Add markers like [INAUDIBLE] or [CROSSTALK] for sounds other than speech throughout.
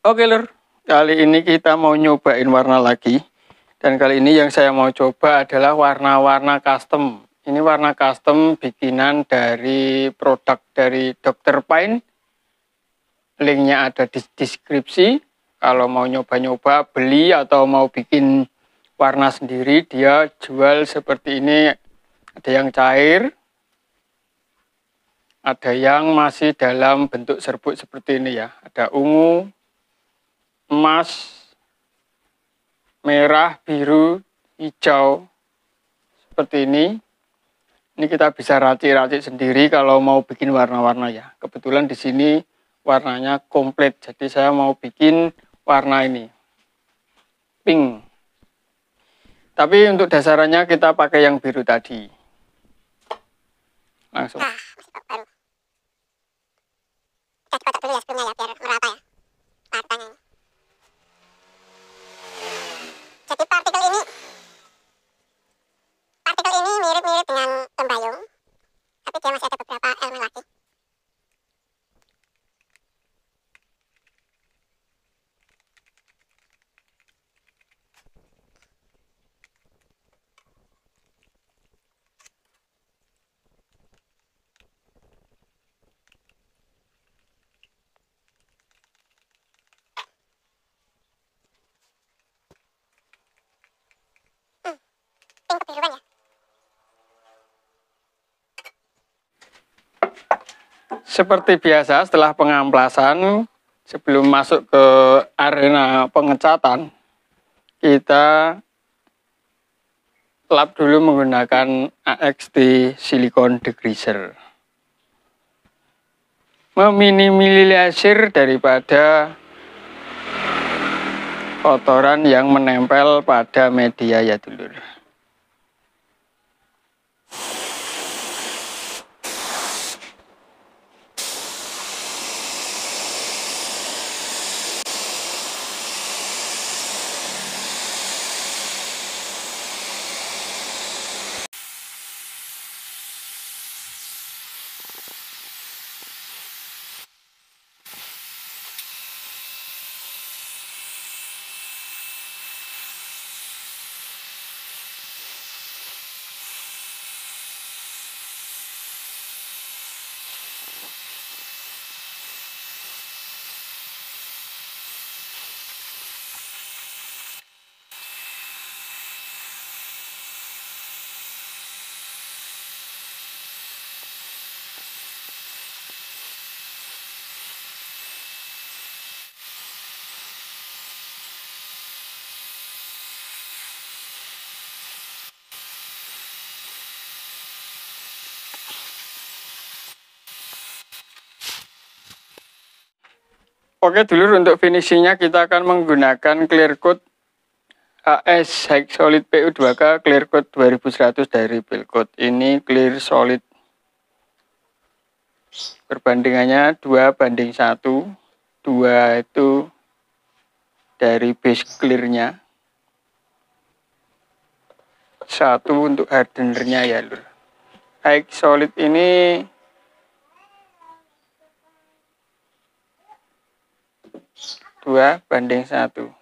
Oke lor, kali ini kita mau nyobain warna lagi. Dan kali ini yang saya mau coba adalah warna-warna custom. Ini warna custom bikinan dari produk dari Dr. Pine. Linknya ada di deskripsi. Kalau mau nyoba-nyoba beli atau mau bikin warna sendiri, dia jual seperti ini. Ada yang cair, ada yang masih dalam bentuk serbuk seperti ini ya. Ada ungu, emas, merah, biru, hijau, seperti ini. Ini kita bisa racik-racik sendiri kalau mau bikin warna-warna ya. Kebetulan di sini warnanya komplit, jadi saya mau bikin warna ini, pink. Tapi untuk dasarannya kita pakai yang biru tadi. Langsung. Nah, Kita coba dulu ya sebelumnya ya, biar Ya. Seperti biasa setelah pengamplasan sebelum masuk ke arena pengecatan kita lap dulu menggunakan AXT silikon degreaser. Meminimalisir daripada kotoran yang menempel pada media ya dulur. Oke dulu untuk finishingnya kita akan menggunakan clear coat AS Hex Solid PU2K clear coat 2100 dari coat. ini clear solid perbandingannya 2 banding 1 2 itu dari base clearnya satu untuk hardenernya ya lur Hex Solid ini 2 banding 1.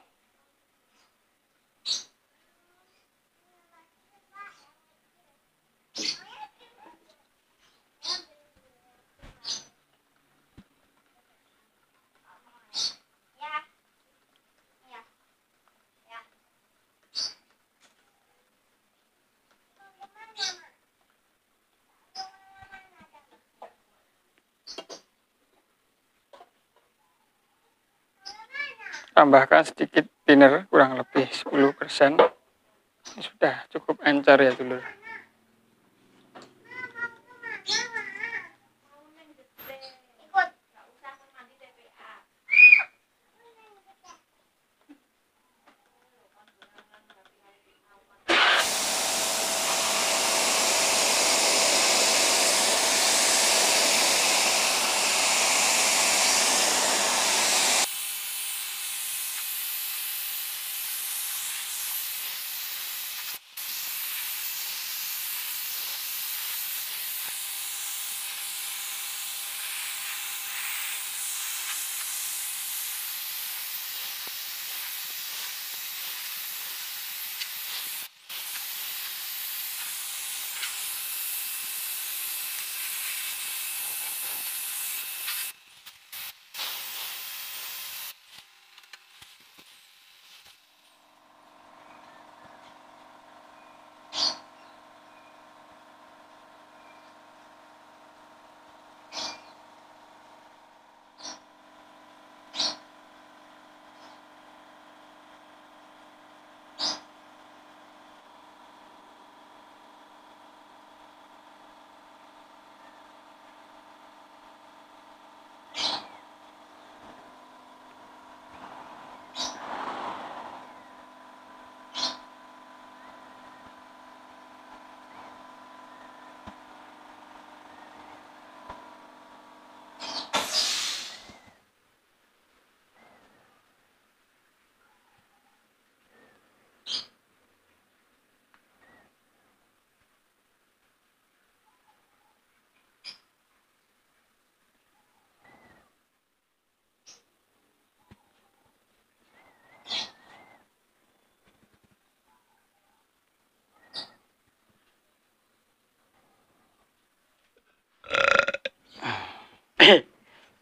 tambahkan sedikit thinner kurang lebih 10% ini sudah cukup encer ya dulur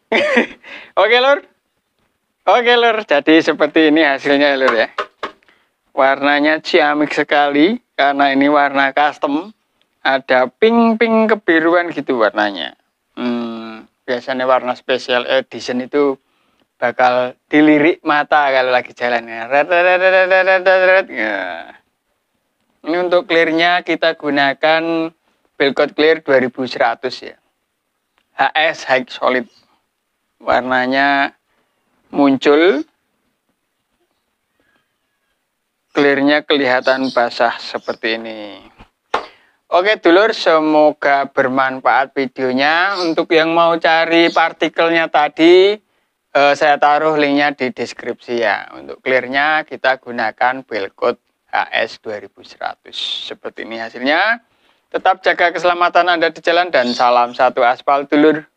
[LAUGHS] Oke lor, Oke lor. jadi seperti ini hasilnya lur ya. Warnanya ciamik sekali karena ini warna custom. Ada pink-pink kebiruan gitu warnanya. Hmm, biasanya warna special edition itu bakal dilirik mata kalau lagi jalan. ya. Ini untuk clearnya kita gunakan Belcot Clear 2100 ya. HS High Solid warnanya muncul clearnya kelihatan basah seperti ini Oke dulur semoga bermanfaat videonya untuk yang mau cari partikelnya tadi eh, saya taruh linknya di deskripsi ya untuk clearnya kita gunakan belkot HS 2100 seperti ini hasilnya tetap jaga keselamatan Anda di jalan dan salam satu aspal dulur